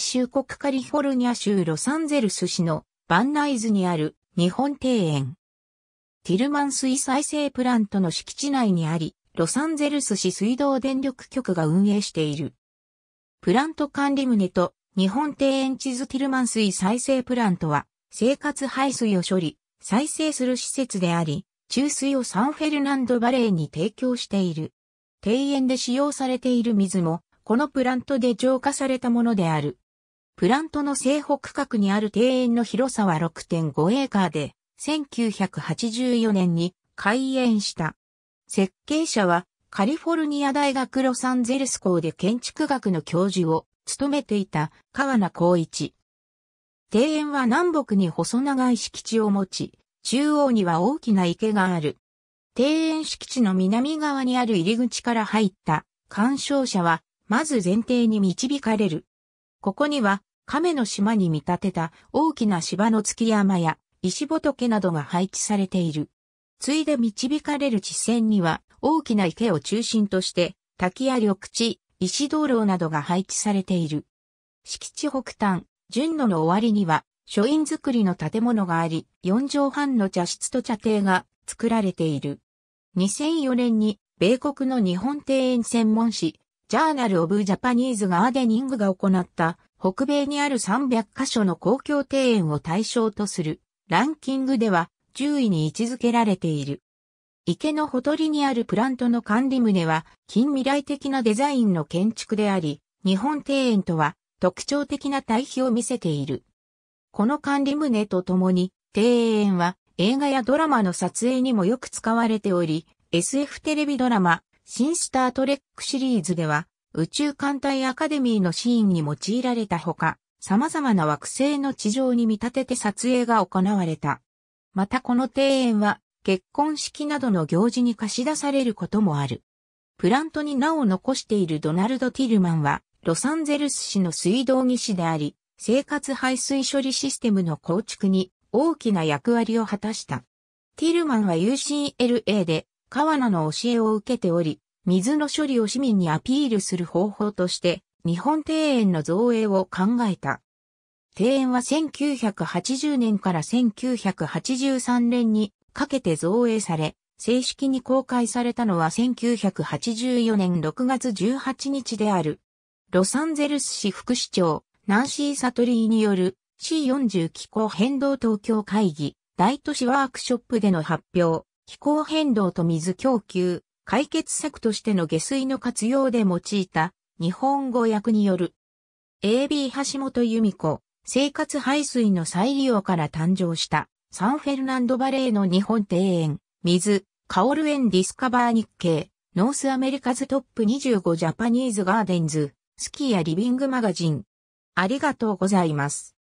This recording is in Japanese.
州国カリフォルニア州ロサンゼルス市のバンナイズにある日本庭園。ティルマン水再生プラントの敷地内にあり、ロサンゼルス市水道電力局が運営している。プラント管理棟と日本庭園地図ティルマン水再生プラントは生活排水を処理、再生する施設であり、注水をサンフェルナンドバレーに提供している。庭園で使用されている水も、このプラントで浄化されたものである。プラントの西北角にある庭園の広さは6.5エーカーで、1984年に開園した。設計者はカリフォルニア大学ロサンゼルス校で建築学の教授を務めていた川名光一。庭園は南北に細長い敷地を持ち、中央には大きな池がある。庭園敷地の南側にある入り口から入った鑑賞者は、まず前提に導かれる。ここには亀の島に見立てた大きな芝の月山や石仏などが配置されている。ついで導かれる地線には大きな池を中心として滝や緑地、石道路などが配置されている。敷地北端、順路の終わりには書院造りの建物があり、四畳半の茶室と茶亭が作られている。2004年に米国の日本庭園専門誌、ジャーナル・オブ・ジャパニーズ・ガーデニングが行った北米にある300カ所の公共庭園を対象とするランキングでは10位に位置づけられている。池のほとりにあるプラントの管理棟は近未来的なデザインの建築であり、日本庭園とは特徴的な対比を見せている。この管理棟とともに庭園は映画やドラマの撮影にもよく使われており、SF テレビドラマ、新スタートレックシリーズでは、宇宙艦隊アカデミーのシーンに用いられたほか、様々な惑星の地上に見立てて撮影が行われた。またこの庭園は結婚式などの行事に貸し出されることもある。プラントに名を残しているドナルド・ティルマンは、ロサンゼルス市の水道技師であり、生活排水処理システムの構築に大きな役割を果たした。ティルマンは UCLA で川名の教えを受けており、水の処理を市民にアピールする方法として、日本庭園の造営を考えた。庭園は1980年から1983年にかけて造営され、正式に公開されたのは1984年6月18日である。ロサンゼルス市副市長、ナンシー・サトリーによる C40 気候変動東京会議、大都市ワークショップでの発表、気候変動と水供給、解決策としての下水の活用で用いた日本語訳による AB 橋本由美子生活排水の再利用から誕生したサンフェルナンドバレーの日本庭園水カオルエンディスカバー日経ノースアメリカズトップ25ジャパニーズガーデンズスキーやリビングマガジンありがとうございます。